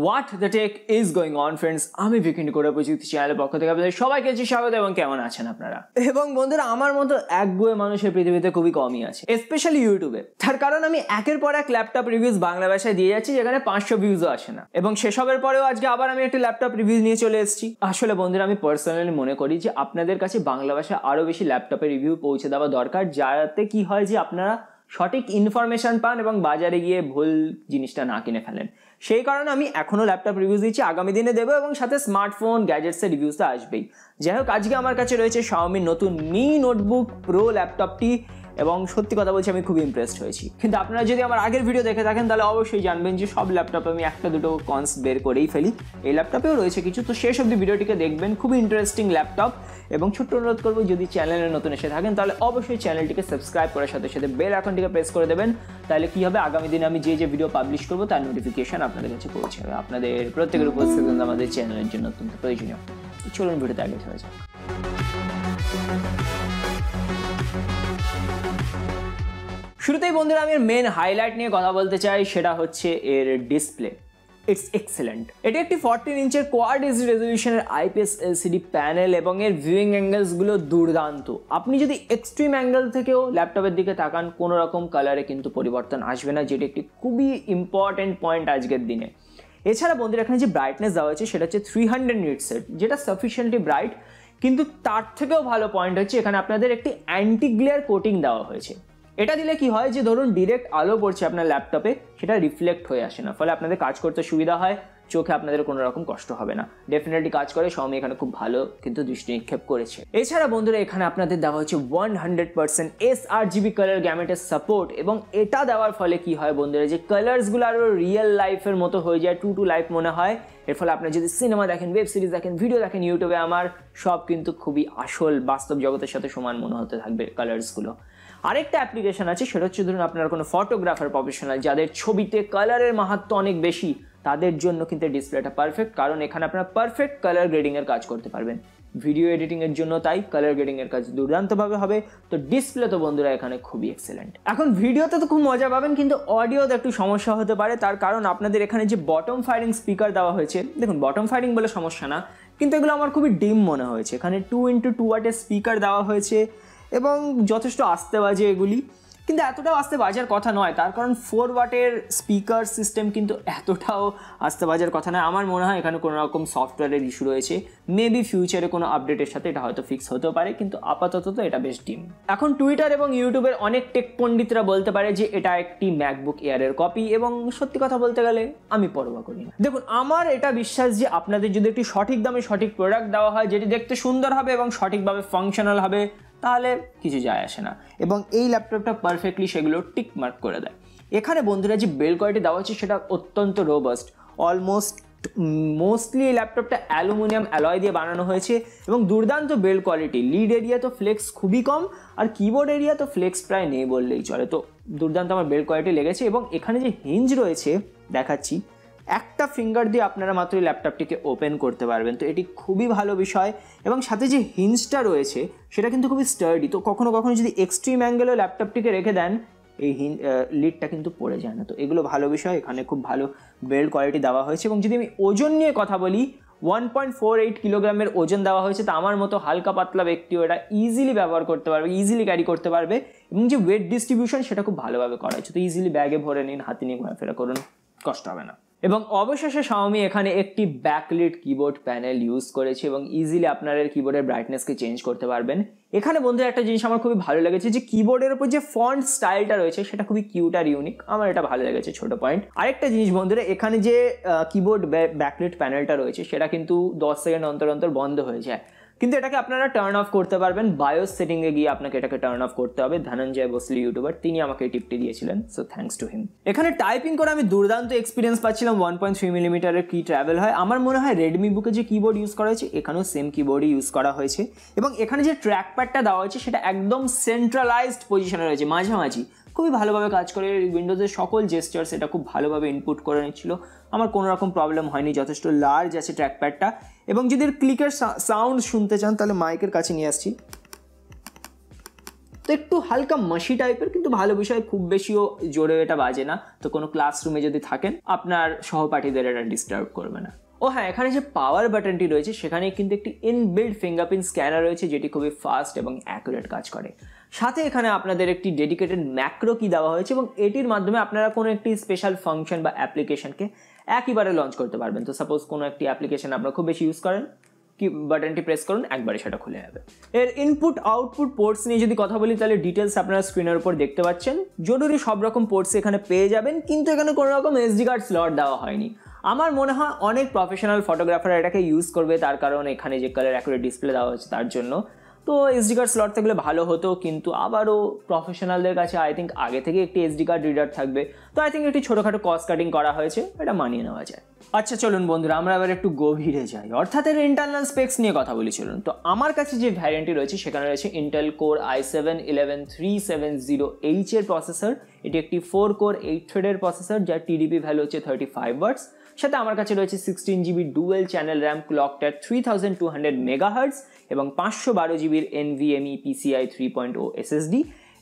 what the tech is going on friends আমি বিকিন্ড করে প্রযুক্তি চ্যানেলের পক্ষ থেকে আপনাদের সবাইকে যে স্বাগত এবং কেমন আছেন আপনারা এবং বন্ধুরা আমার মতো এক একগুয়ে মানুষের পৃথিবীতে খুবই কমই আছে স্পেশালি ইউটিউবে তার কারণ আমি একের পর এক ল্যাপটপ রিভিউজ বাংলা ভাষায় দিয়ে যাচ্ছি যেখানে পাঁচশো ভিউজও আসে না এবং সেসবের পরেও আজকে আবার আমি একটা ল্যাপটপ রিভিউ নিয়ে চলে এসেছি আসলে বন্ধুরা আমি পার্সোনালি মনে করি যে আপনাদের কাছে বাংলা ভাষায় আরও বেশি ল্যাপটপের রিভিউ পৌঁছে দেওয়া দরকার যাতে কি হয় যে আপনারা সঠিক ইনফরমেশান পান এবং বাজারে গিয়ে ভুল জিনিসটা না কিনে ফেলেন সেই কারণে আমি এখনও ল্যাপটপ রিভিউজ দিচ্ছি আগামী দিনে দেবো এবং সাথে স্মার্টফোন গ্যাজেটসের রিভিউজ তো আসবেই যাই হোক আজকে আমার কাছে রয়েছে শাওমির নতুন মি নোটবুক প্রো ল্যাপটপটি এবং সত্যি কথা বলছি আমি খুব ইমপ্রেসড হয়েছি কিন্তু আপনারা যদি আমার আগের ভিডিও দেখে থাকেন তাহলে অবশ্যই জানবেন যে সব ল্যাপটপে আমি একটা দুটো কনস বের করেই ফেলি এই ল্যাপটপেও রয়েছে কিছু তো শেষ অবধি ভিডিওটিকে দেখবেন খুবই ইন্টারেস্টিং ল্যাপটপ এবং ছোট্ট অনুরোধ করবো যদি চ্যানেলে নতুন এসে থাকেন তাহলে অবশ্যই চ্যানেলটিকে সাবস্ক্রাইব করার সাথে সাথে বেল আইকনটিকে প্রেস করে দেবেন তাহলে কি হবে আগামী দিনে আমি যে যে ভিডিও পাবলিশ করবো তার নোটিফিকেশন আপনাদের কাছে পৌঁছাবে আপনাদের প্রত্যেকের উপস্থিত আমাদের চ্যানেলের জন্য অত্যন্ত প্রয়োজনীয় চলুন ভিডিওতে আগে চলে যাক শুরুতেই বন্ধুরা আমি মেন হাইলাইট নিয়ে কথা বলতে চাই সেটা হচ্ছে এর ডিসপ্লে ইটস এক্সেলেন্ট এটি একটি ফর্টিন ইঞ্চের কোয়ার্ড ইস রেজলিউশনের আইপিএস এলসিডি প্যানেল এবং এর ভিউইং অ্যাঙ্গেলসগুলো দুর্দান্ত আপনি যদি এক্সট্রিম অ্যাঙ্গেল থেকেও ল্যাপটপের দিকে তাকান কোনো রকম কালারে কিন্তু পরিবর্তন আসবে না যেটি একটি খুবই ইম্পর্ট্যান্ট পয়েন্ট আজকের দিনে এছাড়া বন্ধুরা এখানে যে ব্রাইটনেস দেওয়া হয়েছে সেটা হচ্ছে থ্রি হান্ড্রেড নিটসের যেটা সাফিসিয়েন্টলি ব্রাইট কিন্তু তার থেকেও ভালো পয়েন্ট হচ্ছে এখানে আপনাদের একটি অ্যান্টিগ্লেয়ার কোটিং দেওয়া হয়েছে এটা দিলে কি হয় যে ধরুন ডিরেক্ট আলো পড়ছে আপনার ল্যাপটপে সেটা রিফ্লেক্ট হয়ে আসে না ফলে আপনাদের কাজ করতে সুবিধা হয় চোখে আপনাদের কোনো রকম কষ্ট হবে না ডেফিনেটলি কাজ করে সবাই এখানে খুব ভালো কিন্তু দৃষ্টি নিক্ষেপ করেছে এছাড়া বন্ধুরা এখানে আপনাদের দেওয়া হচ্ছে one hundred percent sRGB colour গ্যামেটের সাপোর্ট এবং এটা দেওয়ার ফলে কি হয় বন্ধুরা যে কালার্সগুলো আরও রিয়েল লাইফের মতো হয়ে যায় টু টু লাইফ মনে হয় এর ফলে আপনার যদি সিনেমা দেখেন ওয়েব সিরিজ দেখেন ভিডিও দেখেন ইউটিউবে আমার সব কিন্তু খুবই আসল বাস্তব জগতের সাথে সমান মনে হতে থাকবে কালার্সগুলো আরেকটা অ্যাপ্লিকেশন আছে সেটা হচ্ছে ধরুন আপনার কোনো ফটোগ্রাফার প্রফেশনাল যাদের ছবিতে কালারের মাহাত্ম অনেক বেশি তাদের জন্য কিন্তু ডিসপ্লেটা পারফেক্ট কারণ এখানে আপনারা পারফেক্ট কালার গ্রেডিংয়ের কাজ করতে পারবেন ভিডিও এডিটিংয়ের জন্য তাই কালার গ্রেডিংয়ের কাজ দুর্দান্তভাবে হবে তো ডিসপ্লে তো বন্ধুরা এখানে খুবই এক্সেলেন্ট এখন ভিডিওতে তো খুব মজা পাবেন কিন্তু অডিওতে একটু সমস্যা হতে পারে তার কারণ আপনাদের এখানে যে বটম ফায়ারিং স্পিকার দেওয়া হয়েছে দেখুন বটম ফায়ারিং বলে সমস্যা না কিন্তু এগুলো আমার খুবই ডিম মনে হয়েছে এখানে টু ইন্টু টু ওয়াটের স্পিকার দেওয়া হয়েছে এবং যথেষ্ট আস্তে বাজে এগুলি কিন্তু এতটাও আস্তে বাজার কথা নয় তার কারণ ফোর ওয়াটের স্পিকার সিস্টেম কিন্তু এতটাও আস্তে বাজার কথা নয় আমার মনে হয় এখানে কোনো রকম সফটওয়্যারের ইস্যু রয়েছে মেবি ফিউচারে কোনো আপডেটের সাথে এটা হয়তো ফিক্স হতে পারে কিন্তু আপাতত তো এটা বেশ ডিম এখন টুইটার এবং ইউটিউবের অনেক টেক পণ্ডিতরা বলতে পারে যে এটা একটি ম্যাকবুক এয়ারের কপি এবং সত্যি কথা বলতে গেলে আমি পরোয়া করি না দেখুন আমার এটা বিশ্বাস যে আপনাদের যদি একটি সঠিক দামে সঠিক প্রোডাক্ট দেওয়া হয় যেটি দেখতে সুন্দর হবে এবং সঠিকভাবে ফাংশনাল হবে তাহলে কিছু যায় আসে না এবং এই ল্যাপটপটা পারফেক্টলি সেগুলো টিক মার্ক করে দেয় এখানে বন্ধুরা যে বেল কোয়ালিটি দেওয়া হচ্ছে সেটা অত্যন্ত রোবাস্ট অলমোস্ট মোস্টলি এই ল্যাপটপটা অ্যালুমিনিয়াম অ্যালয় দিয়ে বানানো হয়েছে এবং দুর্দান্ত বেল কোয়ালিটি লিড এরিয়া তো ফ্লেক্স খুবই কম আর কিবোর্ড এরিয়া তো ফ্লেক্স প্রায় নেই বললেই চলে তো দুর্দান্ত আমার বেল কোয়ালিটি লেগেছে এবং এখানে যে হিঞ্জ রয়েছে দেখাচ্ছি একটা ফিঙ্গার দিয়ে আপনারা মাত্র এই ল্যাপটপটিকে ওপেন করতে পারবেন তো এটি খুবই ভালো বিষয় এবং সাথে যে হিন্সটা রয়েছে সেটা কিন্তু খুবই স্টার্ডি তো কখনো কখনো যদি এক্সট্রিম অ্যাঙ্গেলও ল্যাপটপটিকে রেখে দেন এই লিডটা কিন্তু পড়ে যায় না তো এগুলো ভালো বিষয় এখানে খুব ভালো বেল্ট কোয়ালিটি দেওয়া হয়েছে এবং যদি আমি ওজন নিয়ে কথা বলি ওয়ান পয়েন্ট ফোর এইট কিলোগ্রামের ওজন দেওয়া হয়েছে তা আমার মতো হালকা পাতলা ব্যক্তিও এটা ইজিলি ব্যবহার করতে পারবে ইজিলি ক্যারি করতে পারবে এবং যে ওয়েট ডিস্ট্রিবিউশন সেটা খুব ভালোভাবে করা হয়েছে তো ইজিলি ব্যাগে ভরে নিন হাতে নিয়ে ঘোরাফেরা করুন কষ্ট হবে না এবং অবশেষে শাওমি এখানে একটি ব্যাকলিট কিবোর্ড প্যানেল ইউজ করেছে এবং ইজিলি আপনার কিবোর্ডের ব্রাইটনেসকে চেঞ্জ করতে পারবেন এখানে বন্ধুরা একটা জিনিস আমার খুবই ভালো লেগেছে যে কিবোর্ডের উপর যে ফন্ট স্টাইলটা রয়েছে সেটা খুবই কিউট আর ইউনিক আমার এটা ভালো লেগেছে ছোট পয়েন্ট আরেকটা জিনিস বন্ধুরা এখানে যে কিবোর্ড ব্যাকলিট প্যানেলটা রয়েছে সেটা কিন্তু দশ সেকেন্ড অন্তর অন্তর বন্ধ হয়ে যায় কিন্তু এটাকে আপনারা টার্ন অফ করতে পারবেন বায়ো সেটিংয়ে গিয়ে আপনাকে এটাকে টার্ন অফ করতে হবে ধনঞ্জয় বসলি ইউটিউবার তিনি আমাকে টিপটি দিয়েছিলেন সো থ্যাঙ্কস টু হিম এখানে টাইপিং করে আমি দুর্দান্ত এক্সপিরিয়েন্স পাচ্ছিলাম ওয়ান পয়েন্ট থ্রি মিলিমিটারের কি ট্রাভেল হয় আমার মনে হয় রেডমি বুকে যে কিবোর্ড ইউজ করা হয়েছে এখানেও সেম কিবোর্ডই ইউজ করা হয়েছে এবং এখানে যে ট্র্যাক প্যাডটা দেওয়া হয়েছে সেটা একদম সেন্ট্রালাইজড পজিশনে রয়েছে মাঝামাঝি খুবই ভালোভাবে কাজ করে উইন্ডোজের সকল জেস্টার সেটা খুব ভালোভাবে ইনপুট করে নিচ্ছিল আমার কোনো রকম প্রবলেম হয়নি যথেষ্ট লার্জ আছে ট্র্যাকপ্যাডটা এবং যদি ক্লিকের সাউন্ড শুনতে চান তাহলে মাইকের কাছে নিয়ে আসছি তো একটু হালকা মাসি টাইপের কিন্তু ভালো বিষয় খুব বেশিও জোরে এটা বাজে না তো কোনো ক্লাসরুমে যদি থাকেন আপনার সহপাঠীদের এটা ডিস্টার্ব করবে না ও হ্যাঁ এখানে যে পাওয়ার বাটনটি রয়েছে সেখানে কিন্তু একটি ইনবিল্ড ফিঙ্গারপ্রিন্ট স্ক্যানার রয়েছে যেটি খুবই ফাস্ট এবং অ্যাকুরেট কাজ করে সাথে এখানে আপনাদের একটি ডেডিকেটেড ম্যাক্রো কি দেওয়া হয়েছে এবং এটির মাধ্যমে আপনারা কোনো একটি স্পেশাল ফাংশন বা অ্যাপ্লিকেশনকে একইবারে লঞ্চ করতে পারবেন তো সাপোজ কোনো একটি অ্যাপ্লিকেশন আপনারা খুব বেশি ইউজ করেন কি বাটনটি প্রেস করুন একবারে সেটা খুলে যাবে এর ইনপুট আউটপুট পোর্টস নিয়ে যদি কথা বলি তাহলে ডিটেলস আপনারা স্ক্রিনের উপর দেখতে পাচ্ছেন জরুরি সব রকম পোর্টস এখানে পেয়ে যাবেন কিন্তু এখানে কোনো রকম এসডি কার্ড স্লট দেওয়া হয়নি আমার মনে হয় অনেক প্রফেশনাল ফটোগ্রাফার এটাকে ইউজ করবে তার কারণ এখানে যে কালার অ্যাকুরেট ডিসপ্লে দেওয়া হয়েছে তার জন্য তো এসডি কার্ড স্লট থাকলে ভালো হতো কিন্তু আবারও প্রফেশনালদের কাছে আই থিঙ্ক আগে থেকে একটি এসডি কার্ড রিডার থাকবে তো আই থিঙ্ক একটি ছোটোখাটো কস্ট কাটিং করা হয়েছে এটা মানিয়ে নেওয়া যায় আচ্ছা চলুন বন্ধুরা আমরা আবার একটু গভীরে যাই অর্থাৎ এর ইন্টারনাল স্পেক্স নিয়ে কথা বলি চলুন তো আমার কাছে যে ভ্যারেন্টি রয়েছে সেখানে রয়েছে Intel core i seven eleven three seven zero এইচের প্রসেসর এটি একটি ফোর কোর এইট থ্রেডের প্রসেসর যার টিডিপি ভ্যালু হচ্ছে থার্টি ফাইভ ওয়ার্ডস সাথে আমার কাছে রয়েছে সিক্সটিন জিবির ডুয়েল চ্যানেল র্যাম ক্লকটা three thousand two hundred megahertz এবং পাঁচশো বারো জিবির NVMe PCIe three point o SSD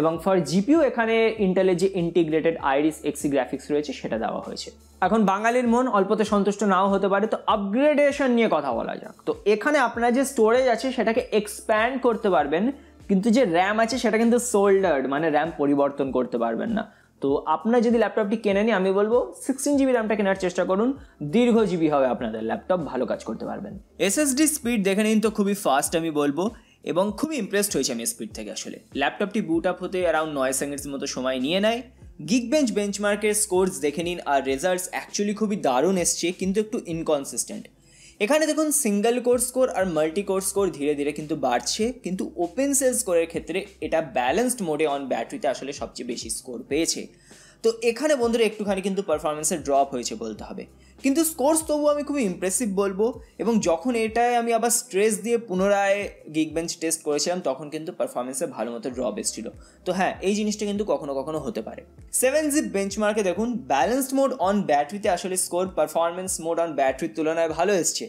এবং ফর জিপিও এখানে ইন্টেলের যে ইন্টিগ্রেটেড আইরিস এক্সি গ্রাফিক্স রয়েছে সেটা দেওয়া হয়েছে এখন বাঙালির মন অল্পতে সন্তুষ্ট নাও হতে পারে তো আপগ্রেডেশন নিয়ে কথা বলা যাক তো এখানে আপনার যে স্টোরেজ আছে সেটাকে এক্সপ্যান্ড করতে পারবেন কিন্তু যে র্যাম আছে সেটা কিন্তু সোল্ডার্ড মানে র্যাম পরিবর্তন করতে পারবেন না তো আপনার যদি ল্যাপটপটি কেনেনি আমি বলবো সিক্সটিন জিবি র্যামটা কেনার চেষ্টা করুন দীর্ঘজীবী হবে আপনাদের ল্যাপটপ ভালো কাজ করতে পারবেন এসএসডি স্পিড দেখে নিন তো খুবই ফাস্ট আমি বলবো এবং খুবই ইমপ্রেসড হয়েছি আমি স্পিড থেকে আসলে ল্যাপটপটি বুট আপ হতে অ্যারাউন্ড নয় সেকেন্ডস মতো সময় নিয়ে নেয় গিগ বেঞ্চ বেঞ্চমার্কের স্কোরস দেখে নিন আর রেজাল্টস অ্যাকচুয়ালি খুবই দারুণ এসছে কিন্তু একটু ইনকনসিস্টেন্ট এখানে দেখুন সিঙ্গেল কোর স্কোর আর মাল্টি কোর স্কোর ধীরে ধীরে কিন্তু বাড়ছে কিন্তু ওপেন সেল স্কোরের ক্ষেত্রে এটা ব্যালেন্সড মোডে অন ব্যাটারিতে আসলে সবচেয়ে বেশি স্কোর পেয়েছে তো এখানে বন্ধুরা একটুখানি কিন্তু পারফরমেন্সের ড্রপ হয়েছে বলতে হবে কিন্তু স্কোর্স তবু আমি খুবই ইমপ্রেসিভ বলবো এবং যখন এটায় আমি আবার স্ট্রেস দিয়ে পুনরায় গিগ বেঞ্চ টেস্ট করেছিলাম তখন কিন্তু পারফরমেন্সে ভালো মতো ড্রপ এসেছিল তো হ্যাঁ এই জিনিসটা কিন্তু কখনো কখনো হতে পারে সেভেন জিপ বেঞ্চমার্কে দেখুন ব্যালেন্সড মোড অন ব্যাটারিতে আসলে স্কোর পারফরমেন্স মোড অন ব্যাটারির তুলনায় ভালো এসছে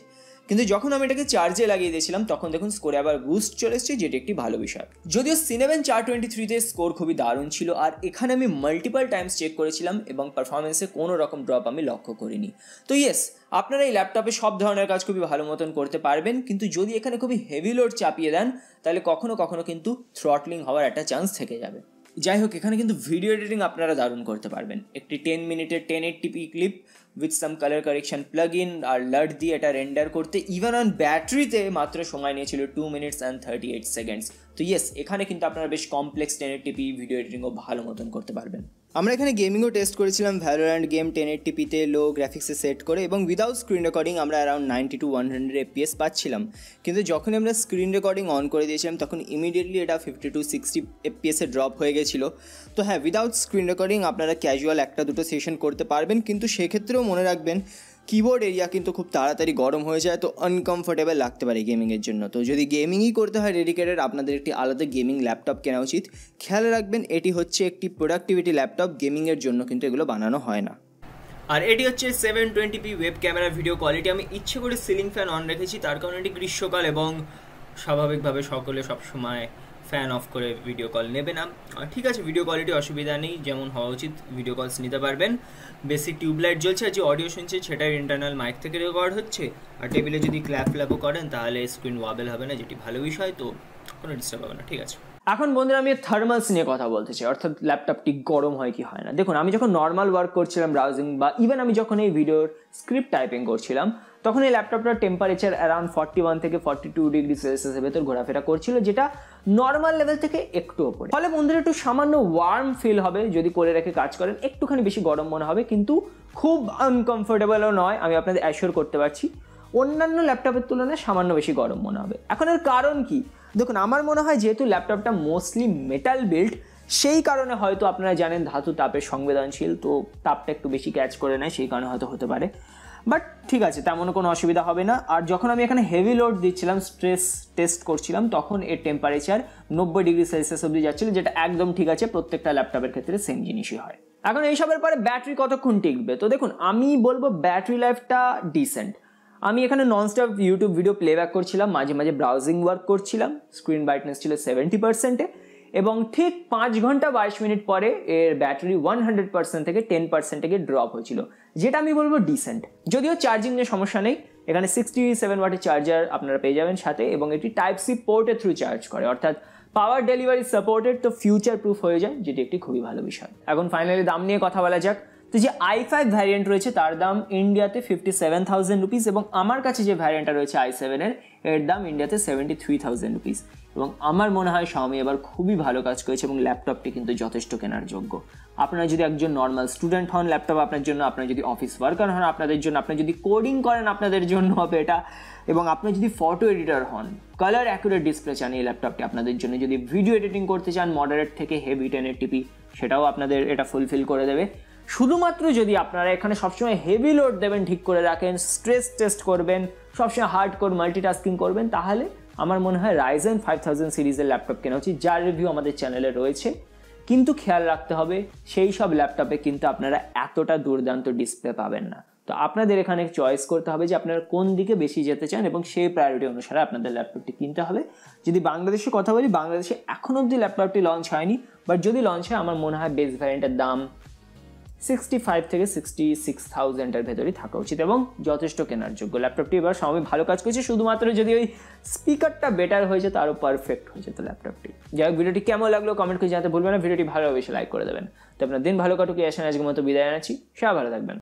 কিন্তু যখন আমি এটাকে চার্জে লাগিয়ে দিয়েছিলাম তখন দেখুন স্কোরে আবার বুস্ট চলে এসছে যেটি একটি ভালো বিষয় যদিও সিনেভেন চার টোয়েন্টি থ্রিতে স্কোর খুবই দারুণ ছিল আর এখানে আমি মাল্টিপাল টাইমস চেক করেছিলাম এবং পারফরমেন্সে কোনো রকম ড্রপ আমি লক্ষ্য করিনি তো ইয়েস আপনারা এই ল্যাপটপে সব ধরনের কাজ খুবই ভালো মতন করতে পারবেন কিন্তু যদি এখানে খুবই হেভি লোড চাপিয়ে দেন তাহলে কখনো কখনো কিন্তু থ্রটলিং হওয়ার একটা চান্স থেকে যাবে যাই হোক এখানে কিন্তু ভিডিও এডিটিং আপনারা দারুণ করতে পারবেন একটি টেন মিনিটের ten eighty p clip with some colour correction plug in আর লাট দিয়ে এটা রেন্ডার করতে ইভেন অন ব্যাটারিতে মাত্র সময় নিয়েছিল two minutes and thirty eight seconds তো ইয়েস এখানে কিন্তু আপনারা বেশ কমপ্লেক্স টেনের টিপি ভিডিও এডিটিংও ভালো মতন করতে পারবেন আমরা এখানে গেমিংও টেস্ট করেছিলাম ভ্যালোরান্ড গেম টেনের টিপিতে লো গ্রাফিক্সে সেট করে এবং উইদাউট স্ক্রিন রেকর্ডিং আমরা around ninety to one hundred FPS পাচ্ছিলাম কিন্তু যখন আমরা স্ক্রিন রেকর্ডিং অন করে দিয়েছিলাম তখন ইমিডিয়েটলি এটা ফিফটি টু সিক্সটি এপিএসে ড্রপ হয়ে গেছিলো তো হ্যাঁ উইদাউট স্ক্রিন রেকর্ডিং আপনারা ক্যাজুয়াল একটা দুটো সেশন করতে পারবেন কিন্তু সেক্ষেত্রেও মনে রাখবেন কিবোর্ড এরিয়া কিন্তু খুব তাড়াতাড়ি গরম হয়ে যায় তো আনকমফোর্টেবল লাগতে পারে গেমিংয়ের জন্য তো যদি গেমিংই করতে হয় ডেডিকেটেড আপনাদের একটি আলাদা গেমিং ল্যাপটপ কেনা উচিত খেয়াল রাখবেন এটি হচ্ছে একটি প্রোডাক্টিভিটি ল্যাপটপ গেমিংয়ের জন্য কিন্তু এগুলো বানানো হয় না আর এটি হচ্ছে seven twenty p web camera video quality আমি ইচ্ছে করে সিলিং ফ্যান অন রেখেছি তার কারণ এটি গ্রীষ্মকাল এবং স্বাভাবিকভাবে সকলে সবসময় ফ্যান অফ করে ভিডিও কল নেবে না ঠিক আছে ভিডিও কোয়ালিটি অসুবিধা নেই যেমন হওয়া উচিত ভিডিও কলস নিতে পারবেন বেশি টিউবলাইট জ্বলছে যে অডিও শুনছে সেটার ইন্টারনাল মাইক থেকে রেকর্ড হচ্ছে আর টেবিলে যদি ক্ল্যাপ ফ্ল্যাপও করেন তাহলে স্ক্রিন ওয়াবেল হবে না যেটি ভালো বিষয় তো কোনো ডিস্টার্ব হবে না ঠিক আছে এখন বন্ধুরা আমি থার্মালস নিয়ে কথা বলতে চাই অর্থাৎ ল্যাপটপটি গরম হয় কি হয় না দেখুন আমি যখন নর্মাল ওয়ার্ক করছিলাম ব্রাউজিং বা ইভেন আমি যখন এই ভিডিওর স্ক্রিপ্ট টাইপিং করছিলাম তখন এই ল্যাপটপটার টেম্পারেচার অ্যারাউন্ড ফর্টি ওয়ান থেকে ফর্টি টু ডিগ্রি সেলসিয়াসের ভেতর ঘোরাফেরা করছিল যেটা নর্মাল লেভেল থেকে একটু ওপরে ফলে বন্ধুরা একটু সামান্য ওয়ার্ম ফিল হবে যদি করে রেখে কাজ করেন একটুখানি বেশি গরম মনে হবে কিন্তু খুব আনকমফোর্টেবলও নয় আমি আপনাদের অ্যাসিওর করতে পারছি অন্যান্য ল্যাপটপের তুলনায় সামান্য বেশি গরম মনে হবে এখন এর কারণ কি দেখুন আমার মনে হয় যেহেতু ল্যাপটপটা মোস্টলি মেটাল বিল্ড সেই কারণে হয়তো আপনারা জানেন ধাতু তাপের সংবেদনশীল তো তাপটা একটু বেশি ক্যাচ করে নেয় সেই কারণে হয়তো হতে পারে বাট ঠিক আছে তেমন কোনো অসুবিধা হবে না আর যখন আমি এখানে হেভি লোড দিচ্ছিলাম স্ট্রেস টেস্ট করছিলাম তখন এর টেম্পারেচার নব্বই ডিগ্রি সেলসিয়াস অব্দি যাচ্ছিল যেটা একদম ঠিক আছে প্রত্যেকটা ল্যাপটপের ক্ষেত্রে সেম জিনিসই হয় এখন এইসবের পরে ব্যাটারি কতক্ষণ টিকবে তো দেখুন আমি বলবো ব্যাটারি লাইফটা ডিসেন্ট আমি এখানে ননস্টপ ইউটিউব ভিডিও প্লেব্যাক করছিলাম মাঝে মাঝে ব্রাউজিং ওয়ার্ক করছিলাম স্ক্রিন ব্রাইটনেস ছিল সেভেন্টি পার্সেন্টে এবং ঠিক পাঁচ ঘন্টা বাইশ মিনিট পরে এর ব্যাটারি ওয়ান হান্ড্রেড পার্সেন্ট থেকে টেন পার্সেন্ট থেকে ড্রপ হয়েছিল যেটা আমি বলবো ডিসেন্ট যদিও চার্জিং নিয়ে সমস্যা নেই এখানে সিক্সটি সেভেন ওয়াটের চার্জার আপনারা পেয়ে যাবেন সাথে এবং এটি টাইপ সি পোর্টের থ্রু চার্জ করে অর্থাৎ পাওয়ার ডেলিভারি সাপোর্টেড তো ফিউচার প্রুফ হয়ে যায় যেটি একটি খুবই ভালো বিষয় এখন ফাইনালি দাম নিয়ে কথা বলা যাক তো যে আই ফাইভ ভ্যারিয়েন্ট রয়েছে তার দাম ইন্ডিয়াতে ফিফটি সেভেন থাউজেন্ড রুপিস এবং আমার কাছে যে ভ্যারিয়েন্টটা রয়েছে আই সেভেনের এর দাম ইন্ডিয়াতে সেভেন্টি থ্রি থাউজেন্ড রুপিস এবং আমার মনে হয় স্বামী এবার খুবই ভালো কাজ করেছে এবং ল্যাপটপটি কিন্তু যথেষ্ট কেনার যোগ্য আপনারা যদি একজন নর্মাল স্টুডেন্ট হন ল্যাপটপ আপনার জন্য আপনার যদি অফিস ওয়ার্কার হন আপনাদের জন্য আপনার যদি কোডিং করেন আপনাদের জন্য হবে এটা এবং আপনি যদি ফটো এডিটর হন কালার অ্যাকুরেট ডিসপ্লে চান এই ল্যাপটপটি আপনাদের জন্য যদি ভিডিও এডিটিং করতে চান মডারেট থেকে হেভি টেনের টিপি সেটাও আপনাদের এটা ফুলফিল করে দেবে শুধুমাত্র যদি আপনারা এখানে সবসময় হেভি লোড দেবেন ঠিক করে রাখেন স্ট্রেস টেস্ট করবেন সবসময় হার্ড কোর মাল্টিটাস্কিং করবেন তাহলে আমার মনে হয় রাইজেন ফাইভ থাউজেন্ড সিরিজের ল্যাপটপ কেনা উচিত যার রিভিউ আমাদের চ্যানেলে রয়েছে কিন্তু খেয়াল রাখতে হবে সেই সব ল্যাপটপে কিন্তু আপনারা এতটা দুর্দান্ত ডিসপ্লে পাবেন না তো আপনাদের এখানে চয়েস করতে হবে যে আপনারা কোন দিকে বেশি যেতে চান এবং সেই প্রায়োরিটি অনুসারে আপনাদের ল্যাপটপটি কিনতে হবে যদি বাংলাদেশে কথা বলি বাংলাদেশে এখন অবধি ল্যাপটপটি লঞ্চ হয়নি বাট যদি লঞ্চ হয় আমার মনে হয় বেস ভ্যারিয়েন্টের দাম সিক্সটি ফাইভ থেকে সিক্সটি সিক্স থাউজেন্ডের ভেতরেই থাকা উচিত এবং যথেষ্ট কেনার যোগ্য ল্যাপটপটি এবার সবাই ভালো কাজ করছে শুধুমাত্র যদি ওই স্পিকারটা বেটার হয়ে যেত আরও পারফেক্ট হয়ে যেত ল্যাপটপটি যাই হোক ভিডিওটি কেমন লাগলো কমেন্ট করে জানাতে ভুলবেন না ভিডিওটি ভালোভাবে বেশি লাইক করে দেবেন তো আপনার দিন ভালো কাটুকি এই আসেন আজকের মতো বিদায় আনাচ্ছি সব ভালো থাকবেন